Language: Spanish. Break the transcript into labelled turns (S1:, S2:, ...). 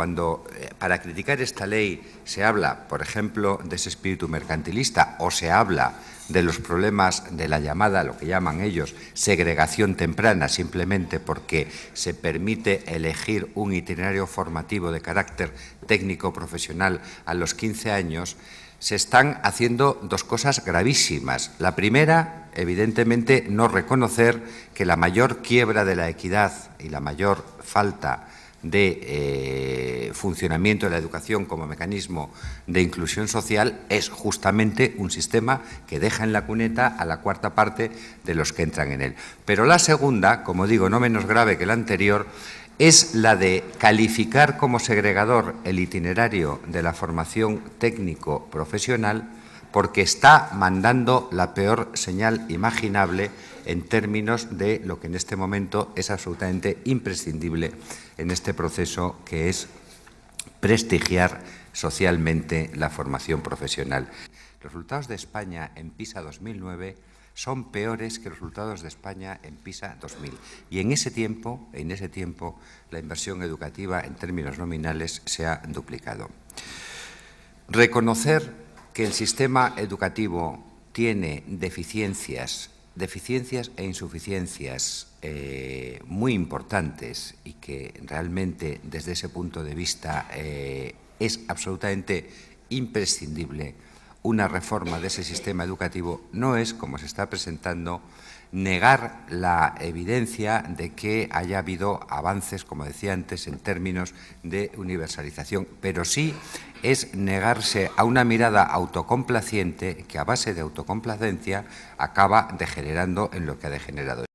S1: Cuando eh, para criticar esta ley se habla, por ejemplo, de ese espíritu mercantilista o se habla de los problemas de la llamada, lo que llaman ellos, segregación temprana, simplemente porque se permite elegir un itinerario formativo de carácter técnico profesional a los 15 años, se están haciendo dos cosas gravísimas. La primera, evidentemente, no reconocer que la mayor quiebra de la equidad y la mayor falta de eh, el funcionamiento de la educación como mecanismo de inclusión social es justamente un sistema que deja en la cuneta a la cuarta parte de los que entran en él. Pero la segunda, como digo, no menos grave que la anterior, es la de calificar como segregador el itinerario de la formación técnico-profesional porque está mandando la peor señal imaginable en términos de lo que en este momento es absolutamente imprescindible en este proceso que es prestigiar socialmente la formación profesional. Los resultados de España en PISA 2009 son peores que los resultados de España en PISA 2000. Y en ese tiempo, en ese tiempo la inversión educativa en términos nominales se ha duplicado. Reconocer que el sistema educativo tiene deficiencias, deficiencias e insuficiencias eh, muy importantes y que realmente desde ese punto de vista eh, es absolutamente imprescindible una reforma de ese sistema educativo no es, como se está presentando, negar la evidencia de que haya habido avances, como decía antes, en términos de universalización, pero sí es negarse a una mirada autocomplaciente que a base de autocomplacencia acaba degenerando en lo que ha degenerado.